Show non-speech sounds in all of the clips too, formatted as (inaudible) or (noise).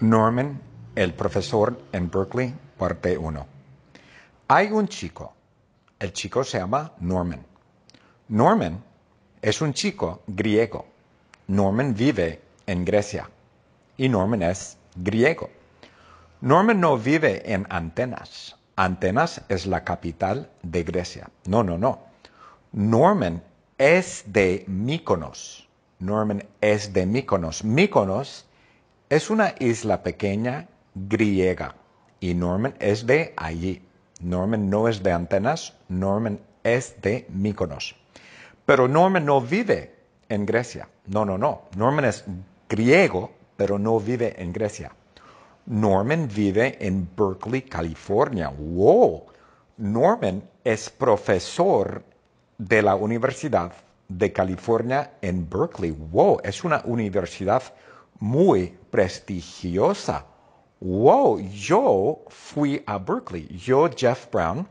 Norman, el profesor en Berkeley, parte 1. Hay un chico. El chico se llama Norman. Norman es un chico griego. Norman vive en Grecia y Norman es griego. Norman no vive en Antenas. Antenas es la capital de Grecia. No, no, no. Norman es de Mykonos. Norman es de Mykonos Mykonos. Es una isla pequeña griega y Norman es de allí. Norman no es de Antenas, Norman es de Mykonos. Pero Norman no vive en Grecia. No, no, no. Norman es griego, pero no vive en Grecia. Norman vive en Berkeley, California. ¡Wow! Norman es profesor de la Universidad de California en Berkeley. ¡Wow! Es una universidad muy prestigiosa. Wow, yo fui a Berkeley. Yo, Jeff Brown,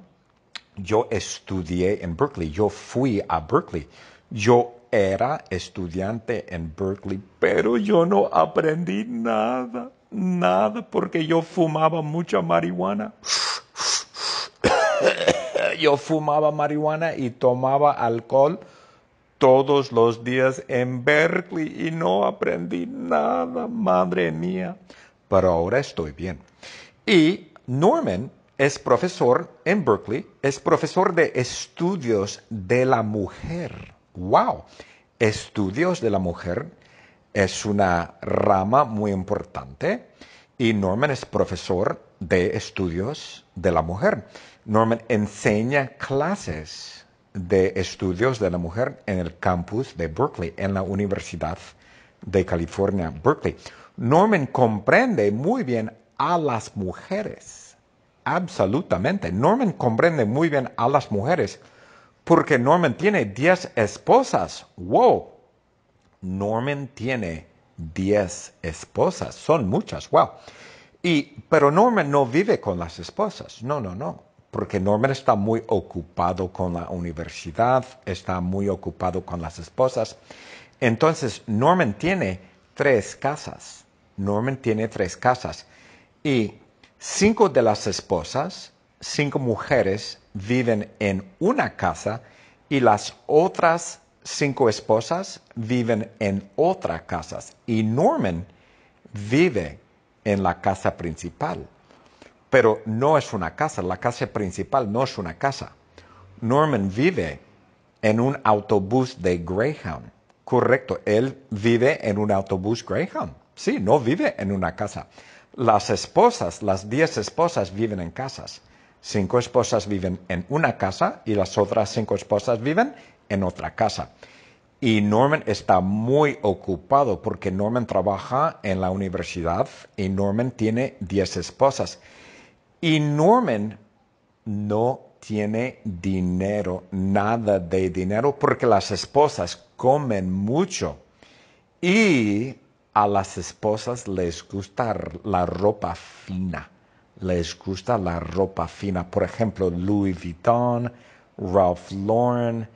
yo estudié en Berkeley. Yo fui a Berkeley. Yo era estudiante en Berkeley, pero yo no aprendí nada, nada, porque yo fumaba mucha marihuana. (coughs) yo fumaba marihuana y tomaba alcohol todos los días en Berkeley y no aprendí nada, madre mía. Pero ahora estoy bien. Y Norman es profesor en Berkeley, es profesor de estudios de la mujer. ¡Wow! Estudios de la mujer es una rama muy importante y Norman es profesor de estudios de la mujer. Norman enseña clases de Estudios de la Mujer en el campus de Berkeley, en la Universidad de California, Berkeley. Norman comprende muy bien a las mujeres, absolutamente. Norman comprende muy bien a las mujeres, porque Norman tiene 10 esposas. ¡Wow! Norman tiene 10 esposas, son muchas, wow. Y, pero Norman no vive con las esposas, no, no, no porque Norman está muy ocupado con la universidad, está muy ocupado con las esposas. Entonces, Norman tiene tres casas. Norman tiene tres casas. Y cinco de las esposas, cinco mujeres, viven en una casa y las otras cinco esposas viven en otra casa Y Norman vive en la casa principal pero no es una casa, la casa principal no es una casa. Norman vive en un autobús de Greyhound. Correcto, él vive en un autobús Greyhound. Sí, no vive en una casa. Las esposas, las diez esposas viven en casas. Cinco esposas viven en una casa y las otras cinco esposas viven en otra casa. Y Norman está muy ocupado porque Norman trabaja en la universidad y Norman tiene diez esposas. Y Norman no tiene dinero, nada de dinero, porque las esposas comen mucho. Y a las esposas les gusta la ropa fina. Les gusta la ropa fina. Por ejemplo, Louis Vuitton, Ralph Lauren,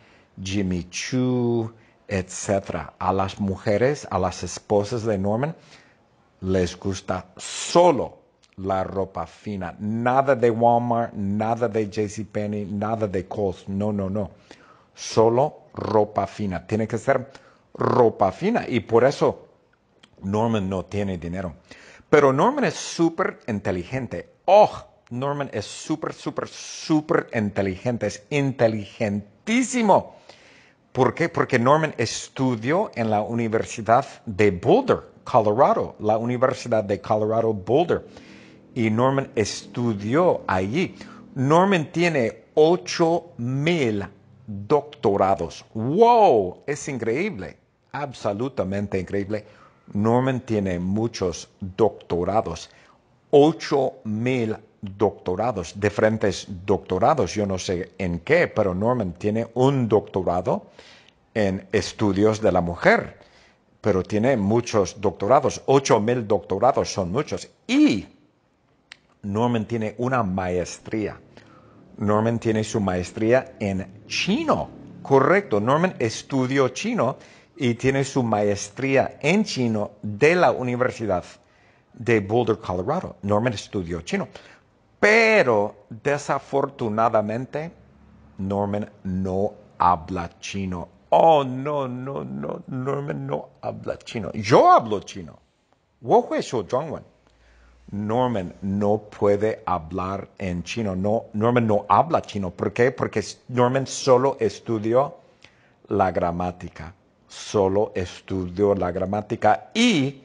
Jimmy Choo, etc. A las mujeres, a las esposas de Norman, les gusta solo la ropa fina. Nada de Walmart, nada de JCPenney, nada de Kohl's. No, no, no. Solo ropa fina. Tiene que ser ropa fina. Y por eso Norman no tiene dinero. Pero Norman es súper inteligente. ¡Oh! Norman es súper, súper, súper inteligente. Es inteligentísimo. ¿Por qué? Porque Norman estudió en la Universidad de Boulder, Colorado. La Universidad de Colorado Boulder y Norman estudió allí. Norman tiene 8000 doctorados. ¡Wow! Es increíble, absolutamente increíble. Norman tiene muchos doctorados, 8000 doctorados, diferentes doctorados, yo no sé en qué, pero Norman tiene un doctorado en estudios de la mujer, pero tiene muchos doctorados, 8000 doctorados son muchos. Y Norman tiene una maestría. Norman tiene su maestría en chino. Correcto, Norman estudió chino y tiene su maestría en chino de la Universidad de Boulder, Colorado. Norman estudió chino. Pero desafortunadamente, Norman no habla chino. Oh, no, no, no, Norman no habla chino. Yo hablo chino. 我会说中文。Norman no puede hablar en chino. No, Norman no habla chino. ¿Por qué? Porque Norman solo estudió la gramática. Solo estudió la gramática y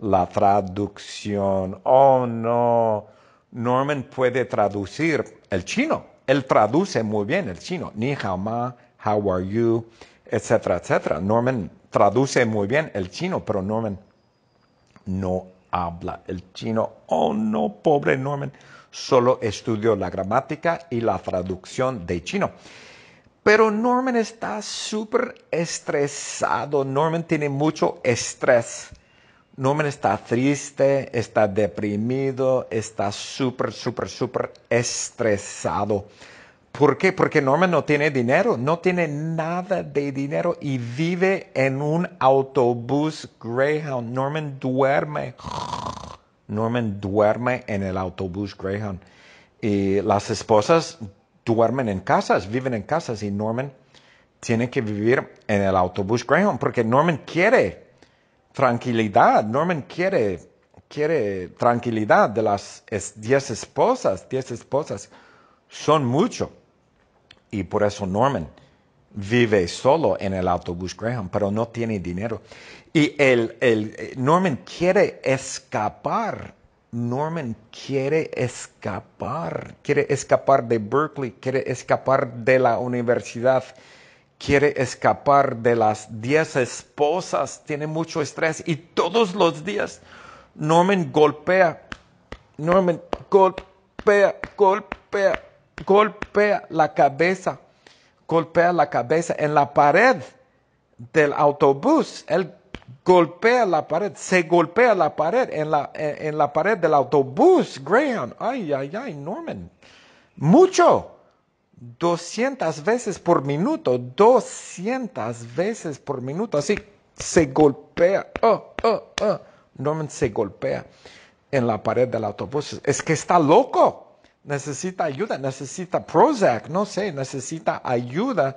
la traducción. Oh, no. Norman puede traducir el chino. Él traduce muy bien el chino. Ni jamás, how are you, etcétera, etcétera. Norman traduce muy bien el chino, pero Norman no habla el chino. Oh no, pobre Norman, solo estudió la gramática y la traducción de chino. Pero Norman está súper estresado, Norman tiene mucho estrés. Norman está triste, está deprimido, está súper, súper, súper estresado. ¿Por qué? Porque Norman no tiene dinero, no tiene nada de dinero y vive en un autobús Greyhound. Norman duerme. Norman duerme en el autobús Greyhound. Y las esposas duermen en casas, viven en casas y Norman tiene que vivir en el autobús Greyhound porque Norman quiere tranquilidad, Norman quiere, quiere tranquilidad de las 10 esposas, 10 esposas son mucho. Y por eso Norman vive solo en el autobús Graham, pero no tiene dinero. Y el, el, eh, Norman quiere escapar. Norman quiere escapar. Quiere escapar de Berkeley, quiere escapar de la universidad, quiere escapar de las diez esposas. Tiene mucho estrés y todos los días Norman golpea. Norman golpea, golpea, golpea la cabeza, golpea la cabeza en la pared del autobús. Él golpea la pared, se golpea la pared en la, en la pared del autobús, Graham. Ay, ay, ay, Norman. Mucho. 200 veces por minuto, 200 veces por minuto, así se golpea, oh, oh, oh. Norman se golpea en la pared del autobús. Es que está loco necesita ayuda, necesita Prozac, no sé, necesita ayuda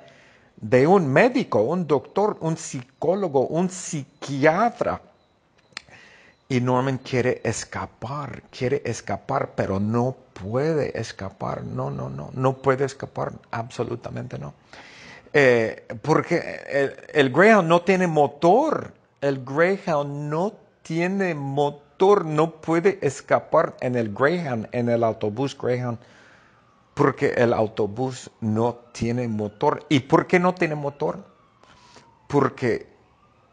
de un médico, un doctor, un psicólogo, un psiquiatra. Y Norman quiere escapar, quiere escapar, pero no puede escapar. No, no, no, no puede escapar, absolutamente no. Eh, porque el, el Greyhound no tiene motor. El Greyhound no tiene motor no puede escapar en el Greyhound, en el autobús Greyhound, porque el autobús no tiene motor. ¿Y por qué no tiene motor? Porque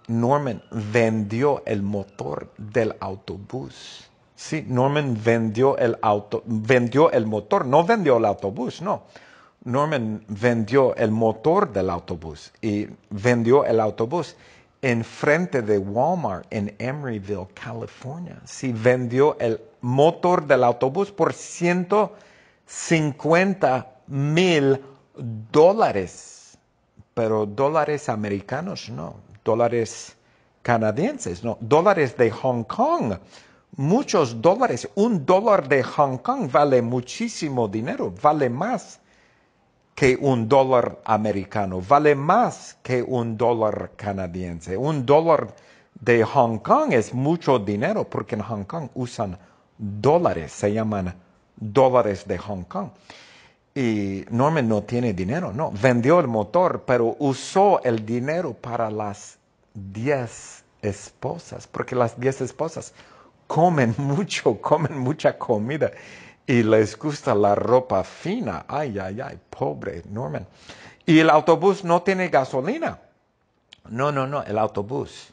Norman vendió el motor del autobús. Sí, Norman vendió el auto, vendió el motor, no vendió el autobús, no. Norman vendió el motor del autobús y vendió el autobús enfrente de Walmart en Emeryville, California. Sí, vendió el motor del autobús por 150 mil dólares, pero dólares americanos no, dólares canadienses no, dólares de Hong Kong, muchos dólares, un dólar de Hong Kong vale muchísimo dinero, vale más que un dólar americano, vale más que un dólar canadiense. Un dólar de Hong Kong es mucho dinero porque en Hong Kong usan dólares, se llaman dólares de Hong Kong. Y Norman no tiene dinero, no, vendió el motor, pero usó el dinero para las 10 esposas, porque las 10 esposas comen (laughs) mucho, comen mucha comida y les gusta la ropa fina. Ay, ay, ay, pobre Norman. Y el autobús no tiene gasolina. No, no, no, el autobús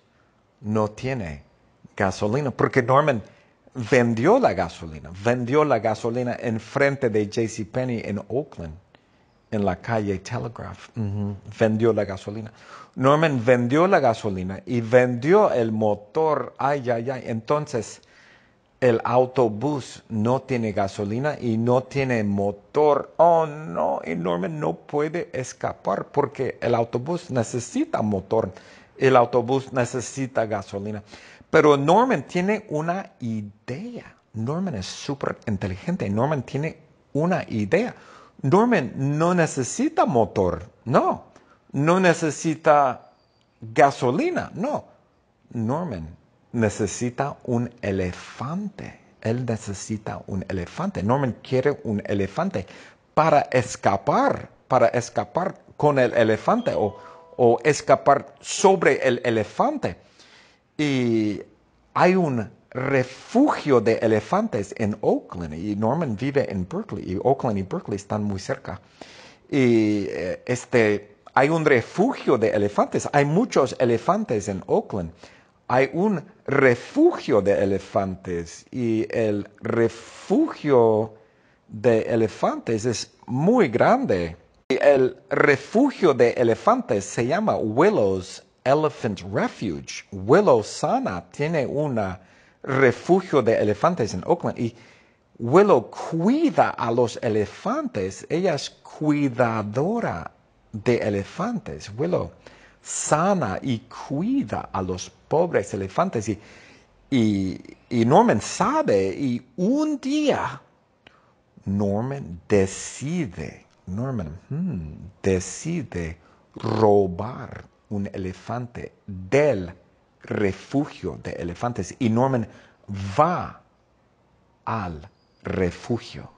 no tiene gasolina porque Norman vendió la gasolina, vendió la gasolina en frente de JCPenney en Oakland, en la calle Telegraph. Vendió la gasolina. Norman vendió la gasolina y vendió el motor. Ay, ay, ay. Entonces, el autobús no tiene gasolina y no tiene motor. Oh no, y Norman no puede escapar porque el autobús necesita motor. El autobús necesita gasolina. Pero Norman tiene una idea. Norman es súper inteligente. Norman tiene una idea. Norman no necesita motor. No. No necesita gasolina. No. Norman necesita un elefante. Él necesita un elefante. Norman quiere un elefante para escapar, para escapar con el elefante o, escapar sobre el elefante. Y hay un refugio de elefantes en Oakland y Norman vive en Berkeley y Oakland y Berkeley están muy cerca. Y eh, este, hay un refugio de elefantes, hay muchos elefantes en Oakland hay un refugio de elefantes y el refugio de elefantes es muy grande. Y el refugio de elefantes se llama Willows Elephant Refuge. Willow Sana tiene un refugio de elefantes en Oakland y Willow cuida a los elefantes. Ella es cuidadora de elefantes. Willow sana y cuida a los pobres elefantes. Y, Norman sabe y un día Norman decide, Norman hmm, decide robar un elefante del refugio de elefantes y Norman va al refugio